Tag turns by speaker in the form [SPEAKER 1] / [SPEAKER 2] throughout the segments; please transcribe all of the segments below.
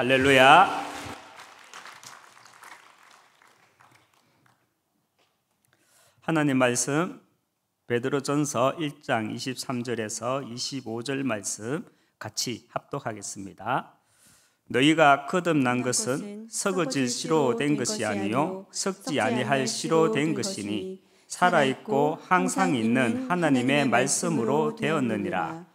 [SPEAKER 1] 할렐루야. 하나님 말씀 베드로전서 1장 23절에서 25절 말씀 같이 합독하겠습니다. 너희가 거듭난 것은 썩어질 씨로 된 것이 아니요 썩지 아니할 씨로 된 것이니 살아 있고 항상 있는 하나님의 말씀으로 되었느니라.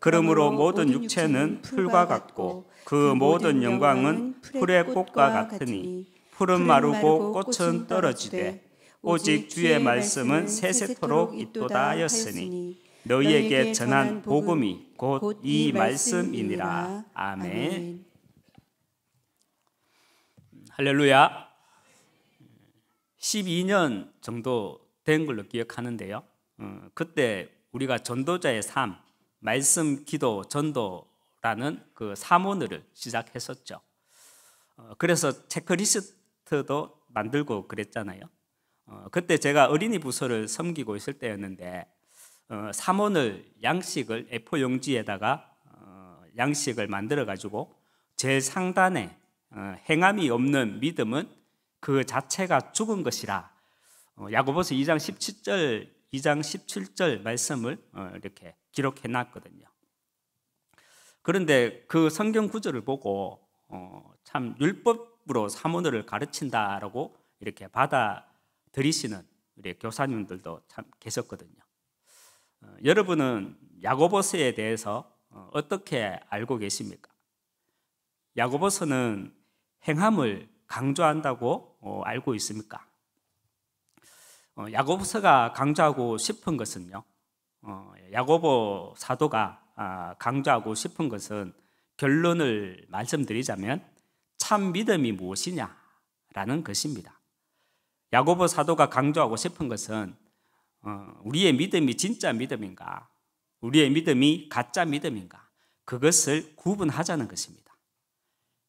[SPEAKER 1] 그러므로 모든 육체는 풀과 같고 그, 그 모든 영광은 풀의 꽃과 같으니 풀은 마르고 꽃은 떨어지되
[SPEAKER 2] 오직 주의 말씀은
[SPEAKER 1] 세세토록 있도다 하였으니 너희에게 전한 복음이 곧 이 말씀이니라. 아멘. 할렐루야. 12년 정도 된 걸로 기억하는데요. 어, 그때 우리가 전도자의 삶, 말씀, 기도, 전도라는 그 사모늘을 시작했었죠. 어, 그래서 체크리스트도 만들고 그랬잖아요. 어, 그때 제가 어린이 부서를 섬기고 있을 때였는데 어, 사모늘 양식을 A4 용지에다가 양식을 만들어 가지고 제 상단에 행함이 없는 믿음은 그 자체가 죽은 것이라 야고보서 2장 17절 2장 17절 말씀을 이렇게 기록해 놨거든요. 그런데 그 성경 구절을 보고 어, 참 율법으로 사문을 모 가르친다라고 이렇게 받아들이시는 우리 교사님들도 참 계셨거든요. 어, 여러분은 야고보서에 대해서 어, 떻게 알고 계십니까? 야고보서는 행함을 강조한다고 어, 알고 있습니까? 어, 야고보서가 강조하고 싶은 것은요. 어, 야고보 사도가 아, 강조하고 싶은 것은 결론을 말씀드리자면 참 믿음이 무엇이냐라는 것입니다. 야고보 사도가 강조하고 싶은 것은 어, 우리의 믿음이 진짜 믿음인가, 우리의 믿음이 가짜 믿음인가 그것을 구분하자는 것입니다.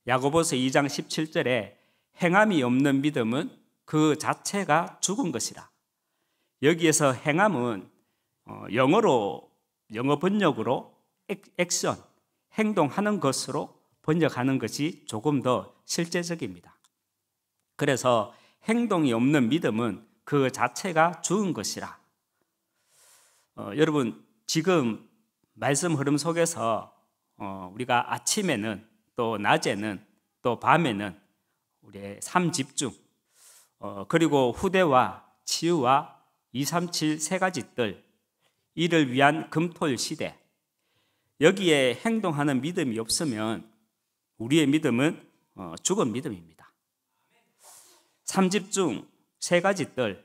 [SPEAKER 1] 야고보서 2장 17절에 행함이 없는 믿음은 그 자체가 죽은 것이라. 여기에서 행함은 어, 영어로 영어 번역으로 액션 행동하는 것으로 번역하는 것이 조금 더 실제적입니다. 그래서 행동이 없는 믿음은 그 자체가 죽은 것이라. 어, 여러분 지금 말씀 흐름 속에서 어, 우리가 아침에는 또 낮에는 또 밤에는 우리의 삶 집중 어, 그리고 후대와 치유와 237세 가지 뜰 이를 위한 금토일 시대. 여기에 행동하는 믿음이 없으면 우리의 믿음은 어, 죽은 믿음입니다. 3집 중 세 가지 뜰,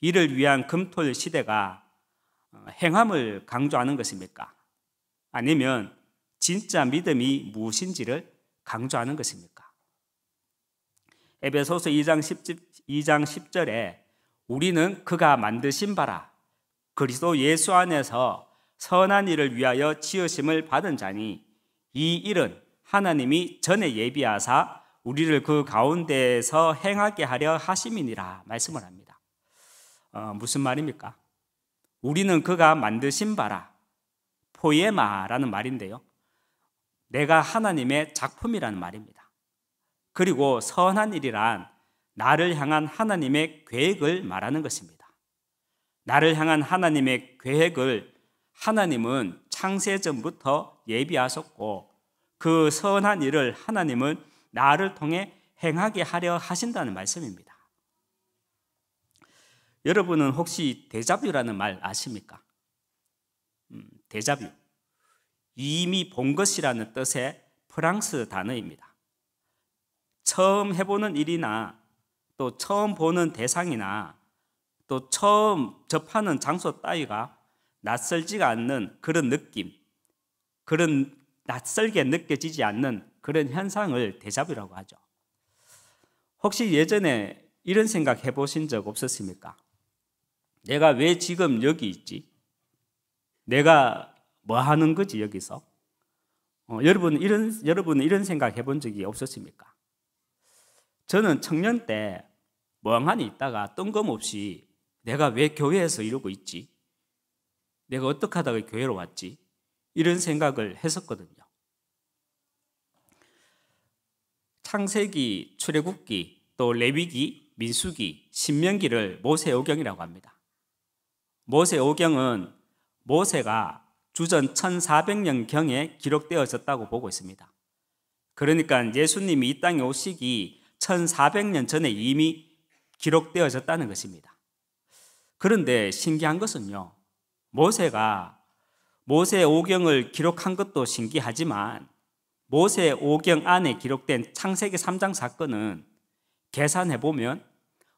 [SPEAKER 1] 이를 위한 금토일 시대가 어, 행함을 강조하는 것입니까? 아니면 진짜 믿음이 무엇인지를 강조하는 것입니까? 에베소서 2장 1 0 2장 10절에 우리는 그가 만드신 바라 그리스도 예수 안에서 선한 일을 위하여 지으심을 받은 자니 이 일은 하나님이 전에 예비하사 우리를 그 가운데에서 행하게 하려 하심이니라 말씀을 합니다. 어, 무슨 말입니까? 우리는 그가 만드신 바라 포에마라는 말인데요. 내가 하나님의 작품이라는 말입니다. 그리고 선한 일이란 나를 향한 하나님의 계획을 말하는 것입니다. 나를 향한 하나님의 계획을 하나님은 창세전부터 예비하셨고 그 선한 일을 하나님은 나를 통해 행하게 하려 하신다는 말씀입니다. 여러분은 혹시 대자뷰라는 말 아십니까? 음, 대자뷰. 이미 본 것이라는 뜻의 프랑스 단어입니다. 처음 해보는 일이나 또 처음 보는 대상이나 또 처음 접하는 장소 따위가 낯설지가 않는 그런 느낌, 그런 낯설게 느껴지지 않는 그런 현상을 대자이라고 하죠. 혹시 예전에 이런 생각 해보신 적 없었습니까? 내가 왜 지금 여기 있지? 내가 뭐 하는 거지 여기서? 어, 여러분 이런 여러분 이런 생각 해본 적이 없었습니까? 저는 청년 때 멍하니 있다가 뜬금없이 내가 왜 교회에서 이러고 있지? 내가 어떻게 하다가 교회로 왔지? 이런 생각을 했었거든요. 창세기, 출애굽기, 또 레위기, 민수기, 신명기를 모세오경이라고 합니다. 모세오경은 모세가 주전 1400년 경에 기록되어졌다고 보고 있습니다. 그러니까 예수님이 이 땅에 오시기 1400년 전에 이미 기록되어졌다는 것입니다. 그런데 신기한 것은요. 모세가 모세 오경을 기록한 것도 신기하지만 모세 오경 안에 기록된 창세기 3장 사건은 계산해 보면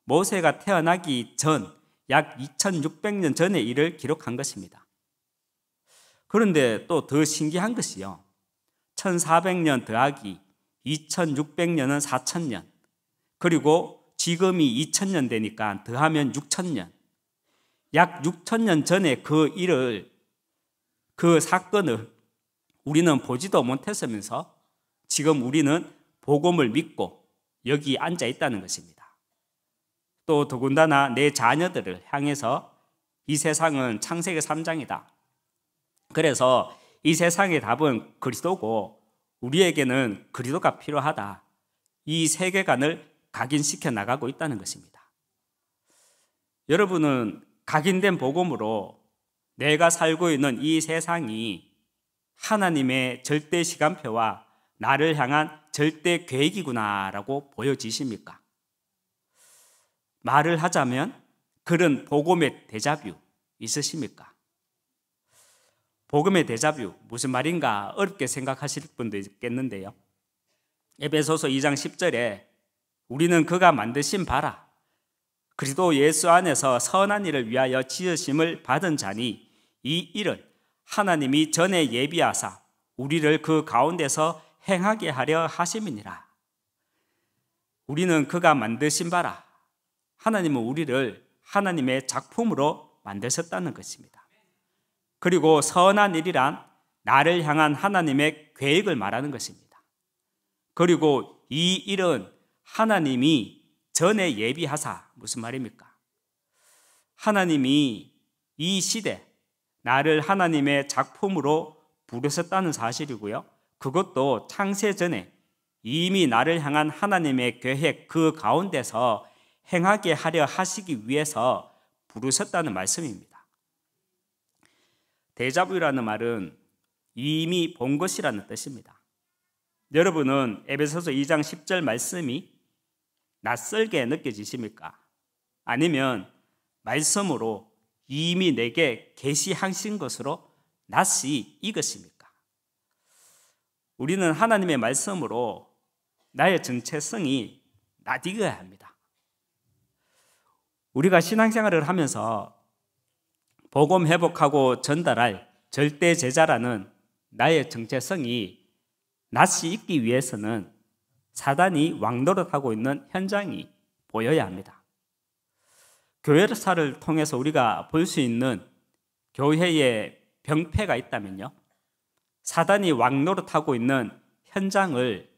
[SPEAKER 1] 모세가 태어나기 전 약 2600년 전의 일을 기록한 것입니다. 그런데 또 더 신기한 것이요. 1400년 더하기 2600년은 4000년. 그리고 지금이 2000년 되니까 더하면 6000년. 약 6천 년 전에 그 일을 그 사건을 우리는 보지도 못했으면서 지금 우리는 복음을 믿고 여기 앉아 있다는 것입니다. 또 더군다나 내 자녀들을 향해서 이 세상은 창세기 3장이다. 그래서 이 세상의 답은 그리스도고 우리에게는 그리스도가 필요하다. 이 세계관을 각인시켜 나가고 있다는 것입니다. 여러분은 각인된 복음으로 내가 살고 있는 이 세상이 하나님의 절대 시간표와 나를 향한 절대 계획이구나라고 보여지십니까? 말을 하자면 그런 복음의 대자뷰 있으십니까? 복음의 대자뷰 무슨 말인가 어렵게 생각하실 분도 있겠는데요. 에베소서 2장 10절에 우리는 그가 만드신 바라 그리스도 예수 안에서 선한 일을 위하여 지으심을 받은 자니 이일은 하나님이 전에 예비하사 우리를 그 가운데서 행하게 하려 하심이니라. 우리는 그가 만드신 바라. 하나님은 우리를 하나님의 작품으로 만드셨다는 것입니다. 그리고 선한 일이란 나를 향한 하나님의 계획을 말하는 것입니다. 그리고 이 일은 하나님이 전에 예비하사 무슨 말입니까? 하나님이 이 시대 나를 하나님의 작품으로 부르셨다는 사실이고요. 그것도 창세 전에 이미 나를 향한 하나님의 계획 그 가운데서 행하게 하려 하시기 위해서 부르셨다는 말씀입니다. 대자부라는 말은 이미 본 것이라는 뜻입니다. 여러분은 에베소서 2장 10절 말씀이 낯설게 느껴지십니까? 아니면 말씀으로 이미 내게 계시하신 것으로 낫이 이것입니까? 우리는 하나님의 말씀으로 나의 정체성이 낯익어야 합니다. 우리가 신앙생활을 하면서 복음 회복하고 전달할 절대 제자라는 나의 정체성이 낯이 있기 위해서는 사단이 왕노릇하고 있는 현장이 보여야 합니다. 교회사를 통해서 우리가 볼 수 있는 교회의 병폐가 있다면요. 사단이 왕노릇하고 있는 현장을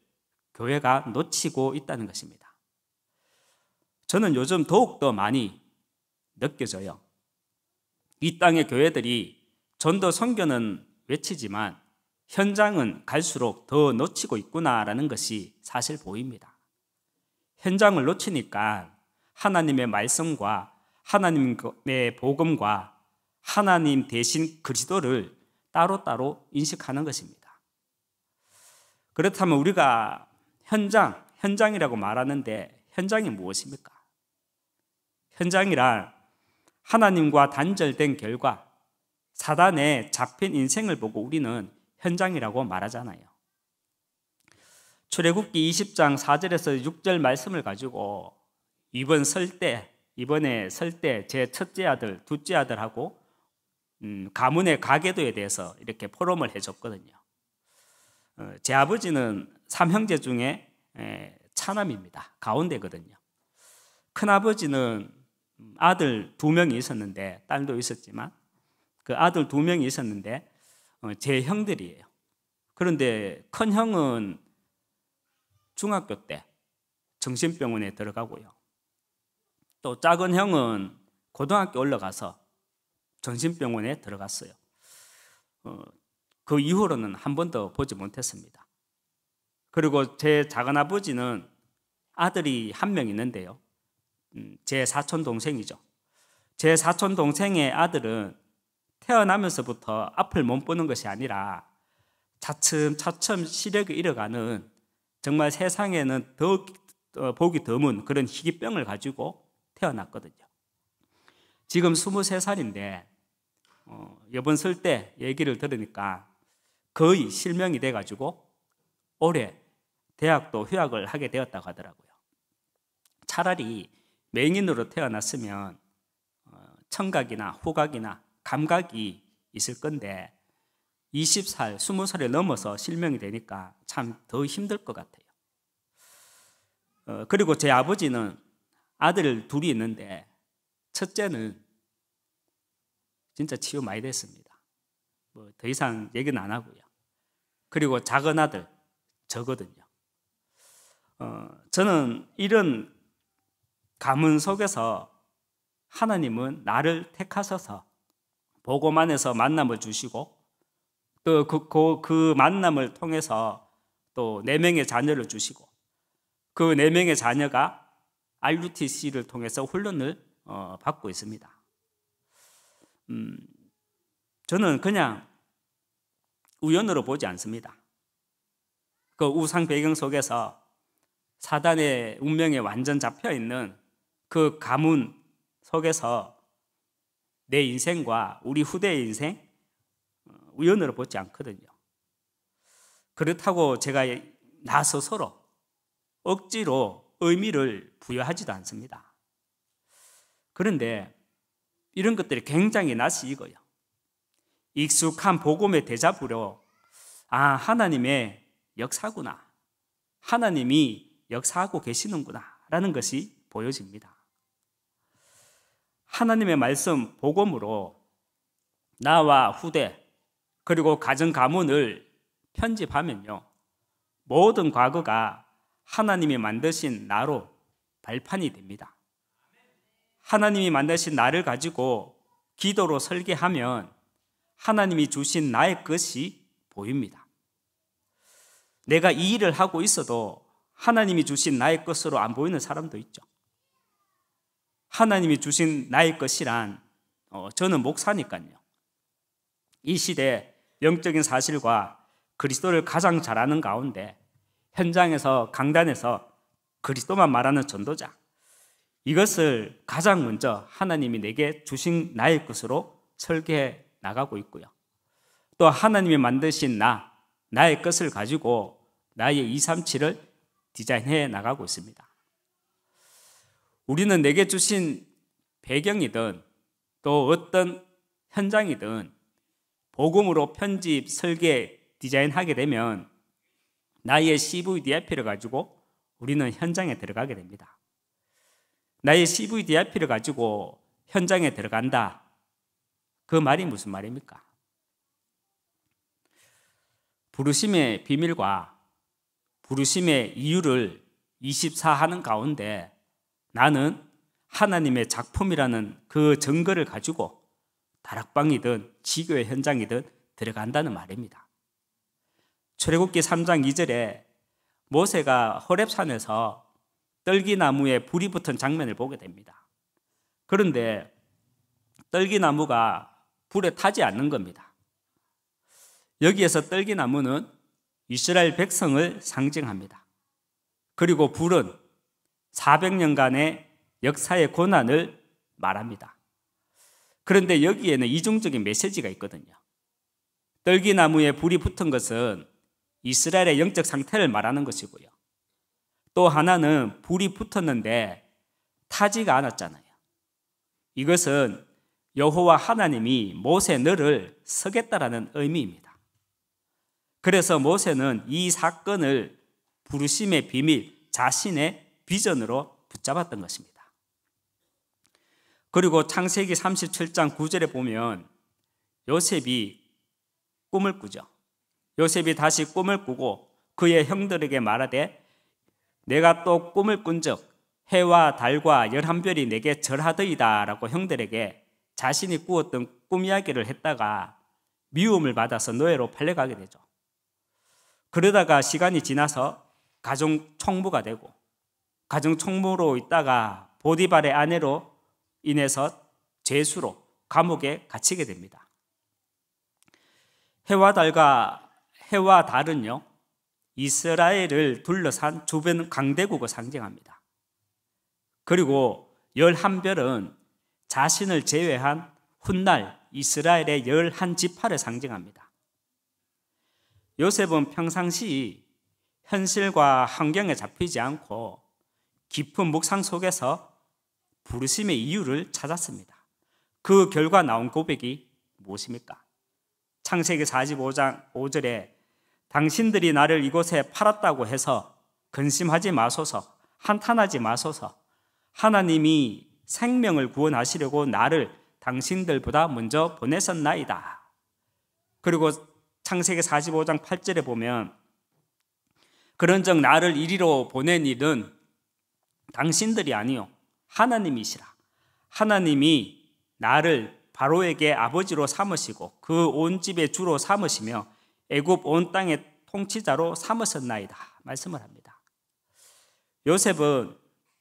[SPEAKER 1] 교회가 놓치고 있다는 것입니다. 저는 요즘 더욱더 많이 느껴져요. 이 땅의 교회들이 전도 선교는 외치지만 현장은 갈수록 더 놓치고 있구나라는 것이 사실 보입니다. 현장을 놓치니까 하나님의 말씀과 하나님의 복음과 하나님 대신 그리스도를 따로따로 인식하는 것입니다. 그렇다면 우리가 현장, 현장이라고 말하는데 현장이 무엇입니까? 현장이란 하나님과 단절된 결과, 사단에 잡힌 인생을 보고 우리는 현장이라고 말하잖아요. 출애굽기 20장 4절에서 6절 말씀을 가지고 이번 설때 이번에 설 때 제 첫째 아들, 둘째 아들하고 음, 가문의 가계도에 대해서 이렇게 포럼을 해줬거든요. 어, 제 아버지는 삼형제 중에 에, 차남입니다. 가운데거든요. 큰아버지는 아들 두 명이 있었는데 딸도 있었지만 그 아들 두 명이 있었는데 어, 제 형들이에요. 그런데 큰 형은 중학교 때 정신병원에 들어가고요. 또 작은 형은 고등학교 올라가서 정신병원에 들어갔어요. 어, 그 이후로는 한 번도 보지 못했습니다. 그리고 제 작은 아버지는 아들이 한 명 있는데요. 음, 제 사촌 동생이죠. 제 사촌 동생의 아들은 태어나면서부터 앞을 못 보는 것이 아니라 차츰차츰 시력이 잃어가는 정말 세상에는 더욱 어, 보기 드문 그런 희귀병을 가지고 태어났거든요. 지금 23살인데 어, 여번 설 때 얘기를 들으니까 거의 실명이 돼가지고 올해 대학도 휴학을 하게 되었다고 하더라고요. 차라리 맹인으로 태어났으면 어, 청각이나 후각이나 감각이 있을 건데 20살, 20살에 넘어서 실명이 되니까 참 더 힘들 것 같아요. 어, 그리고 제 아버지는 아들 둘이 있는데 첫째는 진짜 치유 많이 됐습니다. 뭐 더 이상 얘기는 안 하고요. 그리고 작은 아들 저거든요. 어, 저는 이런 가문 속에서 하나님은 나를 택하셔서 보고만에서 만남을 주시고 또 그, 그, 그 만남을 통해서 또 네 명의 자녀를 주시고 그 네 명의 자녀가 RUTC를 통해서 훈련을 어, 받고 있습니다. 음, 저는 그냥 우연으로 보지 않습니다. 그 우상 배경 속에서 사단의 운명에 완전 잡혀 있는 그 가문 속에서 내 인생과 우리 후대의 인생 어, 우연으로 보지 않거든요. 그렇다고 제가 나서서로 억지로 의미를 부여하지도 않습니다. 그런데 이런 것들이 굉장히 낯이 익어요. 익숙한 복음의 대자부로 아, 하나님의 역사구나. 하나님이 역사하고 계시는구나. 라는 것이 보여집니다. 하나님의 말씀, 복음으로 나와 후대, 그리고 가정 가문을 편집하면요. 모든 과거가 하나님이 만드신 나로 발판이 됩니다. 하나님이 만드신 나를 가지고 기도로 설계하면 하나님이 주신 나의 것이 보입니다. 내가 이 일을 하고 있어도 하나님이 주신 나의 것으로 안 보이는 사람도 있죠. 하나님이 주신 나의 것이란 어, 저는 목사니까요. 이 시대 영적인 사실과 그리스도를 가장 잘하는 가운데 현장에서 강단에서 그리스도만 말하는 전도자 이것을 가장 먼저 하나님이 내게 주신 나의 것으로 설계해 나가고 있고요. 또 하나님이 만드신 나, 나의 것을 가지고 나의 237을 디자인해 나가고 있습니다. 우리는 내게 주신 배경이든 또 어떤 현장이든 복음으로 편집, 설계, 디자인하게 되면 나의 CVDIP를 가지고 우리는 현장에 들어가게 됩니다. 나의 CVDIP를 가지고 현장에 들어간다. 그 말이 무슨 말입니까? 부르심의 비밀과 부르심의 이유를 24하는 가운데 나는 하나님의 작품이라는 그 증거를 가지고 다락방이든 지교의 현장이든 들어간다는 말입니다. 출애굽기 3장 2절에 모세가 호렙산에서 떨기나무에 불이 붙은 장면을 보게 됩니다. 그런데 떨기나무가 불에 타지 않는 겁니다. 여기에서 떨기나무는 이스라엘 백성을 상징합니다. 그리고 불은 400년간의 역사의 고난을 말합니다. 그런데 여기에는 이중적인 메시지가 있거든요. 떨기나무에 불이 붙은 것은 이스라엘의 영적 상태를 말하는 것이고요. 또 하나는 불이 붙었는데 타지가 않았잖아요. 이것은 여호와 하나님이 모세 너를 서겠다라는 의미입니다. 그래서 모세는 이 사건을 부르심의 비밀, 자신의 비전으로 붙잡았던 것입니다. 그리고 창세기 37장 9절에 보면 요셉이 꿈을 꾸죠. 요셉이 다시 꿈을 꾸고 그의 형들에게 말하되 내가 또 꿈을 꾼 적 해와 달과 열한 별이 내게 절하더이다라고 형들에게 자신이 꾸었던 꿈 이야기를 했다가 미움을 받아서 노예로 팔려가게 되죠. 그러다가 시간이 지나서 가정 총무가 되고 가정 총무로 있다가 보디발의 아내로 인해서 죄수로 감옥에 갇히게 됩니다. 해와 달과 해와 달은요, 이스라엘을 둘러싼 주변 강대국을 상징합니다. 그리고 열한별은 자신을 제외한 훗날 이스라엘의 열한 지파를 상징합니다. 요셉은 평상시 현실과 환경에 잡히지 않고 깊은 묵상 속에서 부르심의 이유를 찾았습니다. 그 결과 나온 고백이 무엇입니까? 창세기 45장 5절에 당신들이 나를 이곳에 팔았다고 해서 근심하지 마소서, 한탄하지 마소서. 하나님이 생명을 구원하시려고 나를 당신들보다 먼저 보내셨나이다. 그리고 창세기 45장 8절에 보면 그런즉 나를 이리로 보낸 일은 당신들이 아니오 하나님이시라. 하나님이 나를 바로에게 아버지로 삼으시고 그 온 집의 주로 삼으시며 애굽 온 땅의 통치자로 삼으셨나이다 말씀을 합니다. 요셉은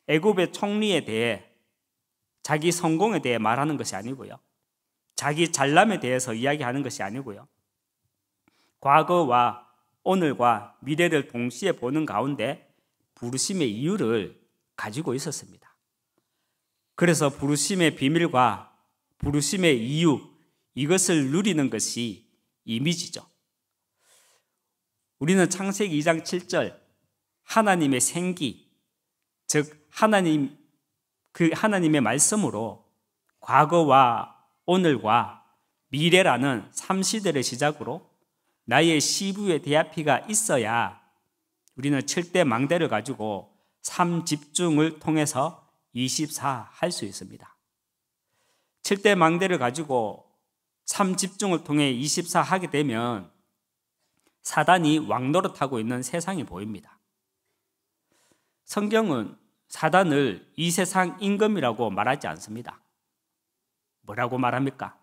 [SPEAKER 1] 애굽의 총리에 대해 자기 성공에 대해 말하는 것이 아니고요. 자기 잘남에 대해서 이야기하는 것이 아니고요. 과거와 오늘과 미래를 동시에 보는 가운데 부르심의 이유를 가지고 있었습니다. 그래서 부르심의 비밀과 부르심의 이유 이것을 누리는 것이 이미지죠. 우리는 창세기 2장 7절 하나님의 생기 즉 하나님 그 하나님의 말씀으로 과거와 오늘과 미래라는 3시대를 시작으로 나의 시부의 대합피가 있어야 우리는 7대 망대를 가지고 3집중을 통해서 24할 수 있습니다. 7대 망대를 가지고 3집중을 통해 24 하게 되면 사단이 왕노릇하고 있는 세상이 보입니다. 성경은 사단을 이 세상 임금이라고 말하지 않습니다. 뭐라고 말합니까?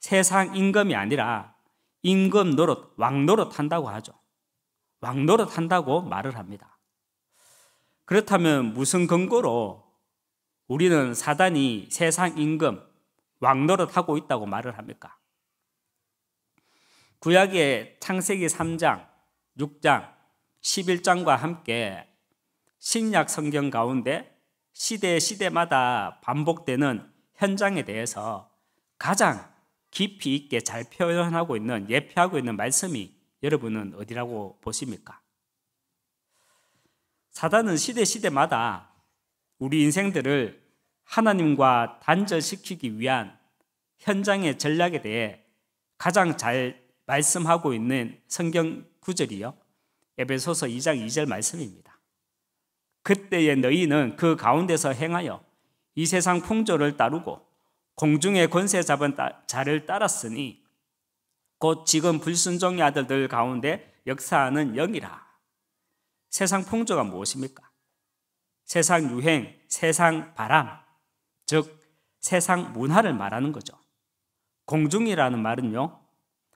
[SPEAKER 1] 세상 임금이 아니라 임금 노릇, 왕 노릇 한다고 하죠. 왕 노릇 한다고 말을 합니다. 그렇다면 무슨 근거로 우리는 사단이 세상 임금, 왕 노릇 하고 있다고 말을 합니까? 구약의 창세기 3장, 6장, 11장과 함께 신약 성경 가운데 시대 시대마다 반복되는 현장에 대해서 가장 깊이 있게 잘 표현하고 있는 예표하고 있는 말씀이 여러분은 어디라고 보십니까? 사단은 시대 시대마다 우리 인생들을 하나님과 단절시키기 위한 현장의 전략에 대해 가장 잘 말씀하고 있는 성경 구절이요. 에베소서 2장 2절 말씀입니다. 그때에 너희는 그 가운데서 행하여 이 세상 풍조를 따르고 공중의 권세 잡은 자를 따랐으니 곧 지금 불순종의 아들들 가운데 역사하는 영이라. 세상 풍조가 무엇입니까? 세상 유행, 세상 바람, 즉 세상 문화를 말하는 거죠. 공중이라는 말은요,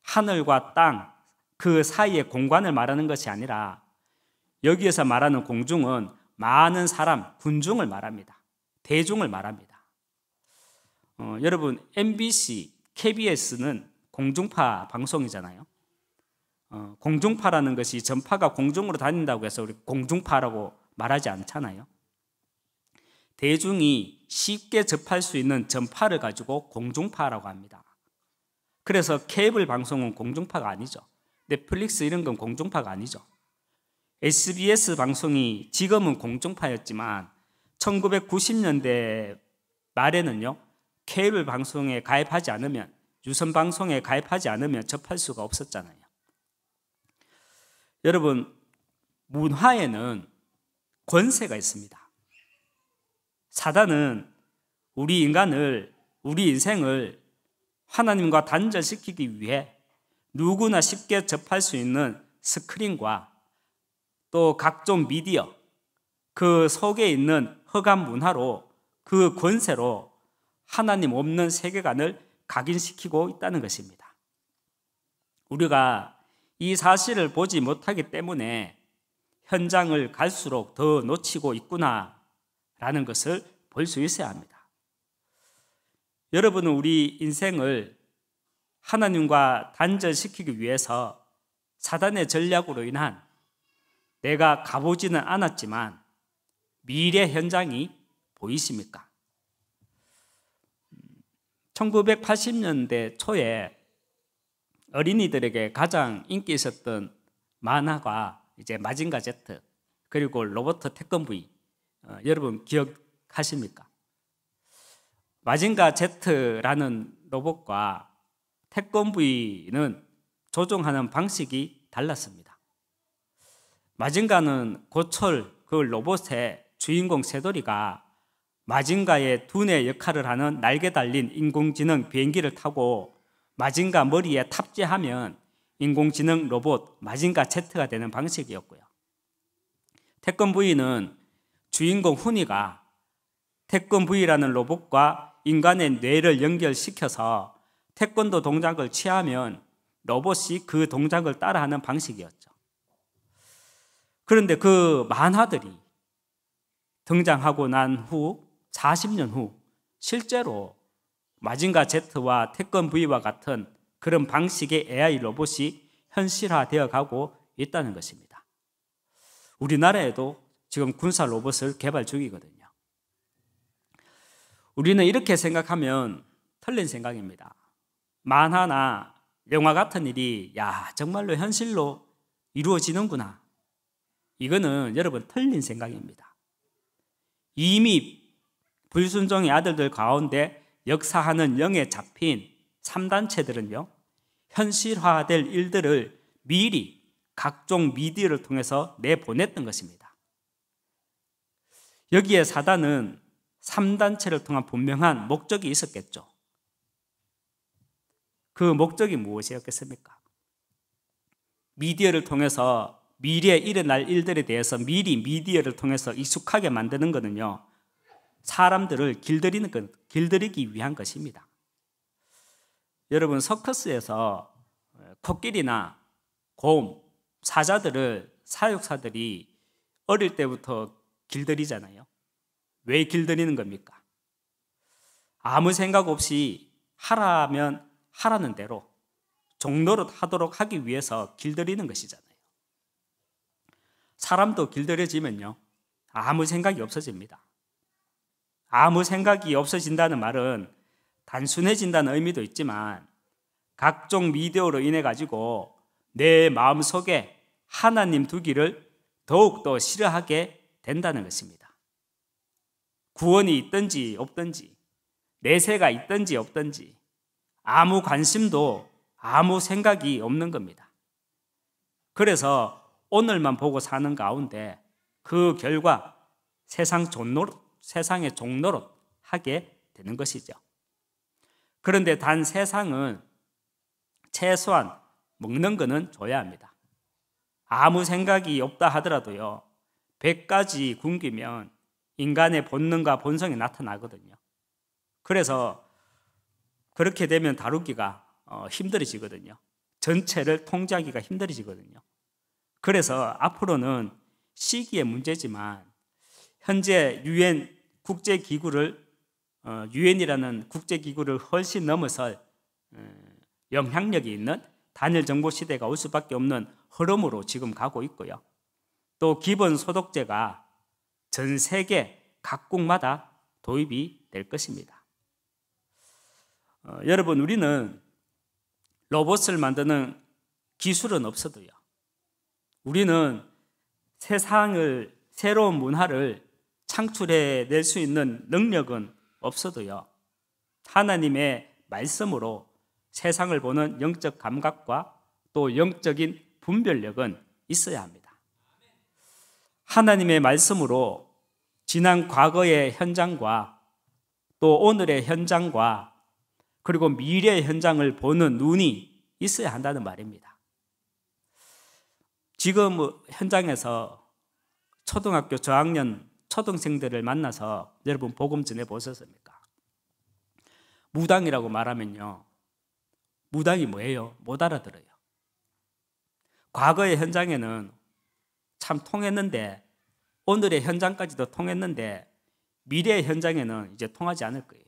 [SPEAKER 1] 하늘과 땅 그 사이의 공간을 말하는 것이 아니라 여기에서 말하는 공중은 많은 사람, 군중을 말합니다. 대중을 말합니다. 어, 여러분 MBC, KBS는 공중파 방송이잖아요. 어, 공중파라는 것이 전파가 공중으로 다닌다고 해서 우리 공중파라고 말하지 않잖아요. 대중이 쉽게 접할 수 있는 전파를 가지고 공중파라고 합니다. 그래서 케이블 방송은 공중파가 아니죠. 넷플릭스 이런 건 공중파가 아니죠. SBS 방송이 지금은 공중파였지만 1990년대 말에는요. 케이블 방송에 가입하지 않으면 유선 방송에 가입하지 않으면 접할 수가 없었잖아요. 여러분 문화에는 권세가 있습니다. 사단은 우리 인간을 우리 인생을 하나님과 단절시키기 위해 누구나 쉽게 접할 수 있는 스크린과 또 각종 미디어 그 속에 있는 허감 문화로 그 권세로 하나님 없는 세계관을 각인시키고 있다는 것입니다. 우리가 이 사실을 보지 못하기 때문에 현장을 갈수록 더 놓치고 있구나라는 것을 볼 수 있어야 합니다. 여러분은 우리 인생을 하나님과 단절시키기 위해서 사단의 전략으로 인한 내가 가보지는 않았지만 미래 현장이 보이십니까? 1980년대 초에 어린이들에게 가장 인기 있었던 만화가 이제 마징가 제트 그리고 로버트 태권브이 어, 여러분 기억하십니까? 마징가 Z라는 로봇과 태권 브이는 조종하는 방식이 달랐습니다. 마징가는 고철 그 로봇의 주인공 새돌이가 마징가의 두뇌 역할을 하는 날개 달린 인공지능 비행기를 타고 마징가 머리에 탑재하면 인공지능 로봇 마징가 Z가 되는 방식이었고요. 태권 V는 주인공 훈이가 태권 V라는 로봇과 인간의 뇌를 연결시켜서 태권도 동작을 취하면 로봇이 그 동작을 따라하는 방식이었죠. 그런데 그 만화들이 등장하고 난 후 40년 후 실제로 마징가 Z와 태권 V와 같은 그런 방식의 AI 로봇이 현실화되어 가고 있다는 것입니다. 우리나라에도 지금 군사 로봇을 개발 중이거든요. 우리는 이렇게 생각하면 틀린 생각입니다. 만화나 영화 같은 일이 야 정말로 현실로 이루어지는구나. 이거는 여러분 틀린 생각입니다. 이미 불순종의 아들들 가운데 역사하는 영에 잡힌 3단체들은요. 현실화될 일들을 미리 각종 미디어를 통해서 내보냈던 것입니다. 여기에 사단은 3단체를 통한 분명한 목적이 있었겠죠. 그 목적이 무엇이었겠습니까? 미디어를 통해서 미래에 일어날 일들에 대해서 미리 미디어를 통해서 익숙하게 만드는 것은요, 사람들을 길들이는 것, 길들이기 위한 것입니다. 여러분, 서커스에서 코끼리나 곰, 사자들을 사육사들이 어릴 때부터 길들이잖아요. 왜 길들이는 겁니까? 아무 생각 없이 하라면 하라는 대로 종로를 하도록 하기 위해서 길들이는 것이잖아요. 사람도 길들여지면요. 아무 생각이 없어집니다. 아무 생각이 없어진다는 말은 단순해진다는 의미도 있지만 각종 미디어로 인해 가지고 내 마음속에 하나님 두기를 더욱더 싫어하게 된다는 것입니다. 구원이 있든지 없든지 내세가 있든지 없든지 아무 관심도 아무 생각이 없는 겁니다. 그래서 오늘만 보고 사는 가운데 그 결과 세상 종노릇, 세상의 종노릇 하게 되는 것이죠. 그런데 단 세상은 최소한 먹는 거는 줘야 합니다. 아무 생각이 없다 하더라도요. 1 0 0가지 굶기면 인간의 본능과 본성이 나타나거든요. 그래서 그렇게 되면 다루기가 어, 힘들어지거든요. 전체를 통제하기가 힘들어지거든요. 그래서 앞으로는 시기의 문제지만 현재 유엔 국제 기구를 어, 유엔이라는 국제 기구를 훨씬 넘어서 영향력이 있는 단일 정보 시대가 올 수밖에 없는 흐름으로 지금 가고 있고요. 또 기본 소득제가 전 세계 각국마다 도입이 될 것입니다. 어, 여러분, 우리는 로봇을 만드는 기술은 없어도요. 우리는 세상을, 새로운 문화를 창출해 낼 수 있는 능력은 없어도요. 하나님의 말씀으로 세상을 보는 영적 감각과 또 영적인 분별력은 있어야 합니다. 하나님의 말씀으로 지난 과거의 현장과 또 오늘의 현장과 그리고 미래의 현장을 보는 눈이 있어야 한다는 말입니다. 지금 현장에서 초등학교 저학년 초등생들을 만나서 여러분 복음 전해 보셨습니까? 무당이라고 말하면요. 무당이 뭐예요? 못 알아들어요. 과거의 현장에는 참 통했는데 오늘의 현장까지도 통했는데 미래의 현장에는 이제 통하지 않을 거예요.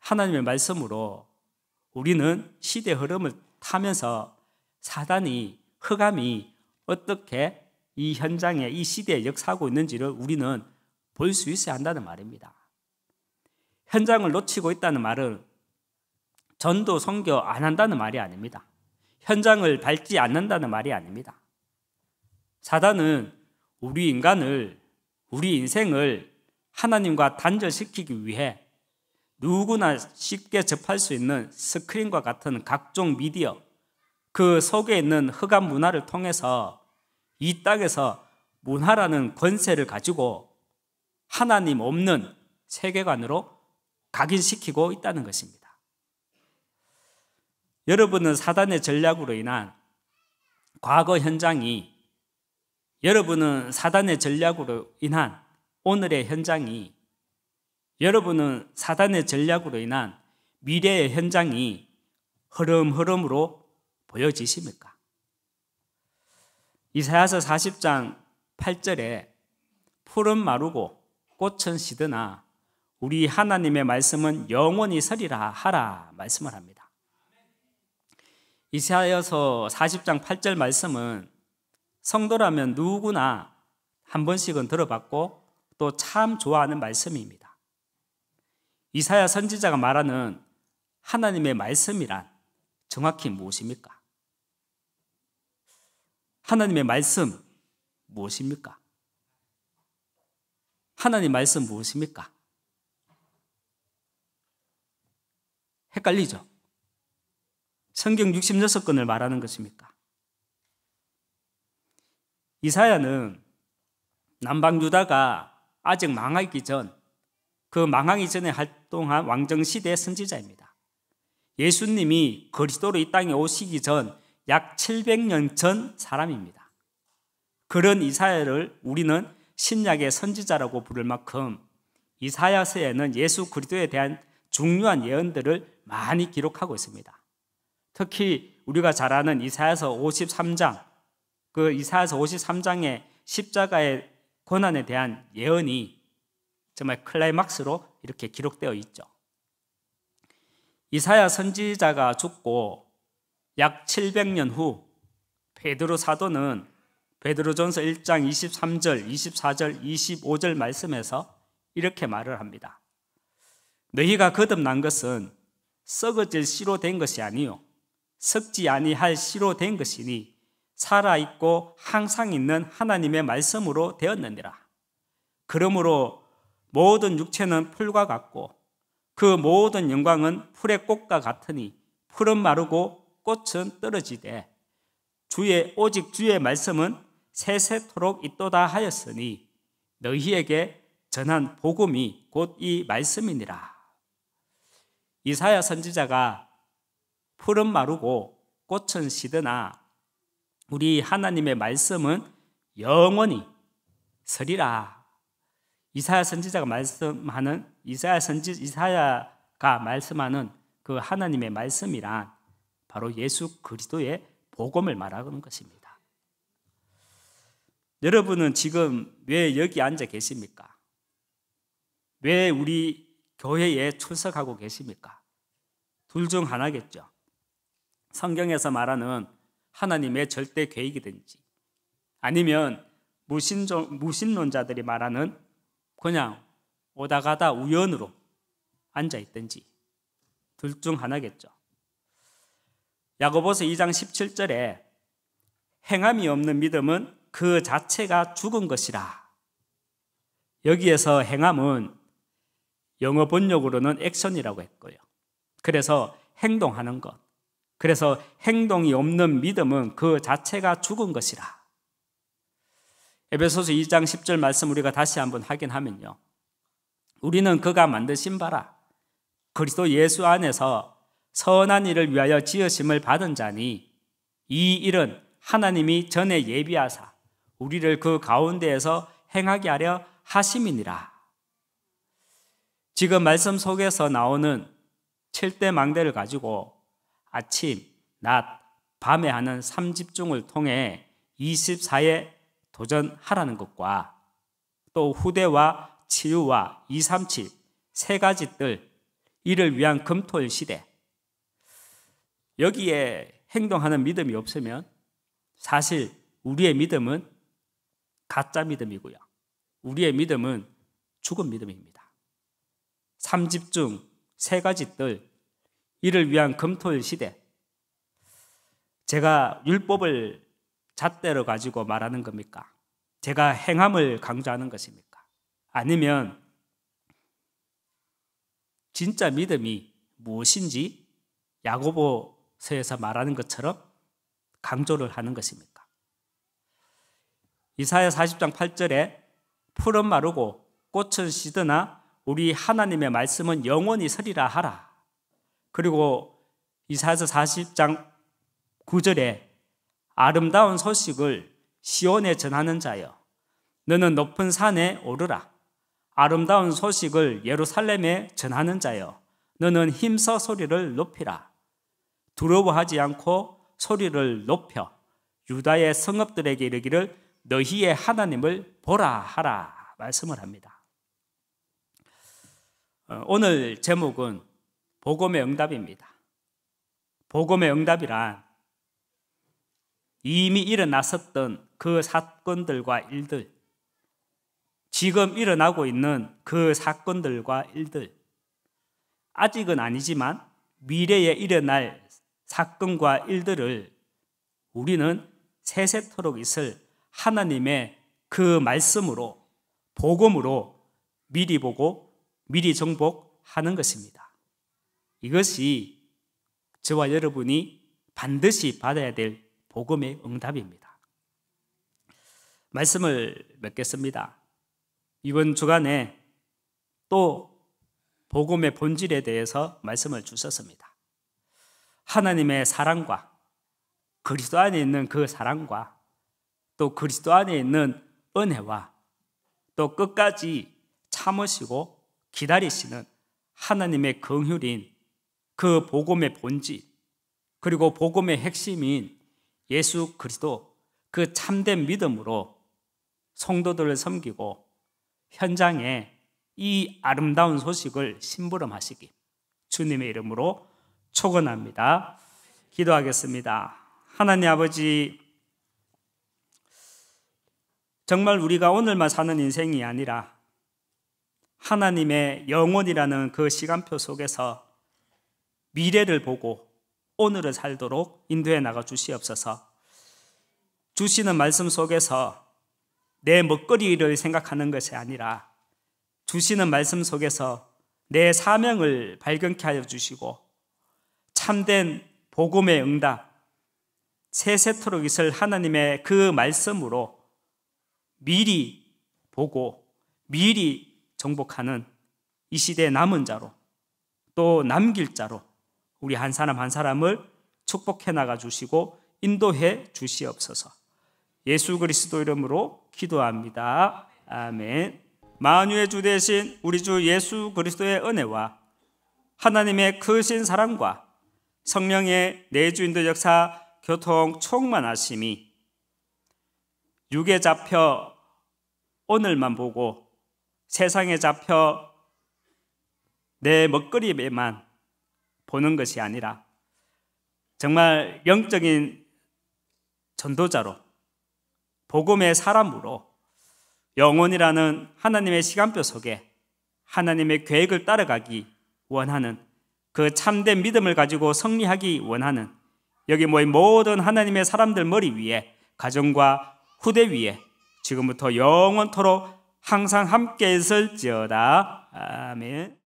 [SPEAKER 1] 하나님의 말씀으로 우리는 시대 흐름을 타면서 사단이 흑암이 어떻게 이 현장에 이 시대에 역사하고 있는지를 우리는 볼 수 있어야 한다는 말입니다. 현장을 놓치고 있다는 말은 전도 성교안 한다는 말이 아닙니다. 현장을 밟지 않는다는 말이 아닙니다. 사단은 우리 인간을 우리 인생을 하나님과 단절시키기 위해 누구나 쉽게 접할 수 있는 스크린과 같은 각종 미디어 그 속에 있는 흑암 문화를 통해서 이 땅에서 문화라는 권세를 가지고 하나님 없는 세계관으로 각인시키고 있다는 것입니다. 여러분은 사단의 전략으로 인한 과거 현장이 여러분은 사단의 전략으로 인한 오늘의 현장이 여러분은 사단의 전략으로 인한 미래의 현장이 흐름흐름으로 보여지십니까? 이사야서 40장 8절에 풀은 마르고 꽃은 시드나 우리 하나님의 말씀은 영원히 서리라 하라 말씀을 합니다. 이사야서 40장 8절 말씀은 성도라면 누구나 한 번씩은 들어봤고 또 참 좋아하는 말씀입니다. 이사야 선지자가 말하는 하나님의 말씀이란 정확히 무엇입니까? 하나님의 말씀 무엇입니까? 하나님 말씀 무엇입니까? 헷갈리죠? 성경 66권을 말하는 것입니까? 이사야는 남방 유다가 아직 망하기 전, 그 망하기 전에 활동한 왕정 시대의 선지자입니다. 예수님이 그리스도로 이 땅에 오시기 전 약 700년 전 사람입니다. 그런 이사야를 우리는 신약의 선지자라고 부를 만큼 이사야서에는 예수 그리스도에 대한 중요한 예언들을 많이 기록하고 있습니다. 특히 우리가 잘 아는 이사야서 53장 그 이사야서 53장의 십자가의 고난에 대한 예언이 정말 클라이막스로 이렇게 기록되어 있죠. 이사야 선지자가 죽고 약 700년 후 베드로 사도는 베드로전서 1장 23절, 24절, 25절 말씀에서 이렇게 말을 합니다. 너희가 거듭난 것은 썩어질 씨로 된 것이 아니요 썩지 아니할 씨로 된 것이니 살아있고 항상 있는 하나님의 말씀으로 되었느니라. 그러므로 모든 육체는 풀과 같고 그 모든 영광은 풀의 꽃과 같으니 풀은 마르고 꽃은 떨어지되 주의 오직 주의 말씀은 세세토록 있도다 하였으니 너희에게 전한 복음이 곧 이 말씀이니라. 이사야 선지자가 풀은 마르고 꽃은 시드나 우리 하나님의 말씀은 영원히 서리라. 이사야 선지자가 말씀하는 이사야 선지 이사야가 말씀하는 그 하나님의 말씀이란 바로 예수 그리스도의 복음을 말하는 것입니다. 여러분은 지금 왜 여기 앉아 계십니까? 왜 우리 교회에 출석하고 계십니까? 둘 중 하나겠죠. 성경에서 말하는 하나님의 절대 계획이든지 아니면 무신론, 무신론자들이 말하는 그냥 오다 가다 우연으로 앉아 있든지 둘 중 하나겠죠. 야고보서 2장 17절에 행함이 없는 믿음은 그 자체가 죽은 것이라. 여기에서 행함은 영어 번역으로는 액션이라고 했고요. 그래서 행동하는 것. 그래서 행동이 없는 믿음은 그 자체가 죽은 것이라. 에베소서 2장 10절 말씀 우리가 다시 한번 확인하면요. 우리는 그가 만드신 바라 그리스도 예수 안에서 선한 일을 위하여 지으심을 받은 자니 이 일은 하나님이 전에 예비하사 우리를 그 가운데에서 행하게 하려 하심이니라. 지금 말씀 속에서 나오는 칠대 망대를 가지고 아침, 낮, 밤에 하는 3집중을 통해 24에 도전하라는 것과 또 후대와 치유와 237, 세 가지 뜰, 이를 위한 검토일 시대. 여기에 행동하는 믿음이 없으면 사실 우리의 믿음은 가짜 믿음이고요. 우리의 믿음은 죽은 믿음입니다. 삼집중 세 가지 뜰 이를 위한 검토의 시대. 제가 율법을 잣대로 가지고 말하는 겁니까? 제가 행함을 강조하는 것입니까? 아니면 진짜 믿음이 무엇인지 야고보서에서 말하는 것처럼 강조를 하는 것입니까? 이사야 40장 8절에 풀은 마르고 꽃은 시드나 우리 하나님의 말씀은 영원히 서리라 하라. 그리고 이사서 40장 9절에 아름다운 소식을 시온에 전하는 자여 너는 높은 산에 오르라 아름다운 소식을 예루살렘에 전하는 자여 너는 힘써 소리를 높이라 두려워하지 않고 소리를 높여 유다의 성읍들에게 이르기를 너희의 하나님을 보라 하라 말씀을 합니다. 어, 오늘 제목은 복음의 응답입니다. 복음의 응답이란 이미 일어났었던 그 사건들과 일들, 지금 일어나고 있는 그 사건들과 일들, 아직은 아니지만 미래에 일어날 사건과 일들을 우리는 세세토록 있을 하나님의 그 말씀으로, 복음으로 미리 보고 미리 정복하는 것입니다. 이것이 저와 여러분이 반드시 받아야 될 복음의 응답입니다. 말씀을 맺겠습니다. 이번 주간에 또 복음의 본질에 대해서 말씀을 주셨습니다. 하나님의 사랑과 그리스도 안에 있는 그 사랑과 또 그리스도 안에 있는 은혜와 또 끝까지 참으시고 기다리시는 하나님의 긍휼인 그 복음의 본질 그리고 복음의 핵심인 예수 그리스도 그 참된 믿음으로 성도들을 섬기고 현장에 이 아름다운 소식을 심부름하시기 주님의 이름으로 초원합니다 기도하겠습니다. 하나님 아버지 정말 우리가 오늘만 사는 인생이 아니라 하나님의 영원이라는 그 시간표 속에서 미래를 보고 오늘을 살도록 인도해 나가 주시옵소서. 주시는 말씀 속에서 내 먹거리를 생각하는 것이 아니라 주시는 말씀 속에서 내 사명을 발견케 하여 주시고 참된 복음의 응답, 세세토록 있을 하나님의 그 말씀으로 미리 보고 미리 정복하는 이 시대의 남은 자로 또 남길 자로 우리 한 사람 한 사람을 축복해 나가 주시고 인도해 주시옵소서. 예수 그리스도 이름으로 기도합니다. 아멘. 만유의 주 대신 우리 주 예수 그리스도의 은혜와 하나님의 크신 사랑과 성령의 내주인도 역사 교통 총만하심이 육에 잡혀 오늘만 보고 세상에 잡혀 내 먹거리에만 보는 것이 아니라 정말 영적인 전도자로 복음의 사람으로 영혼이라는 하나님의 시간표 속에 하나님의 계획을 따라가기 원하는 그 참된 믿음을 가지고 성리하기 원하는 여기 모인 모든 하나님의 사람들 머리 위에 가정과 후대 위에 지금부터 영원토록 항상 함께 있을지어다. 아멘.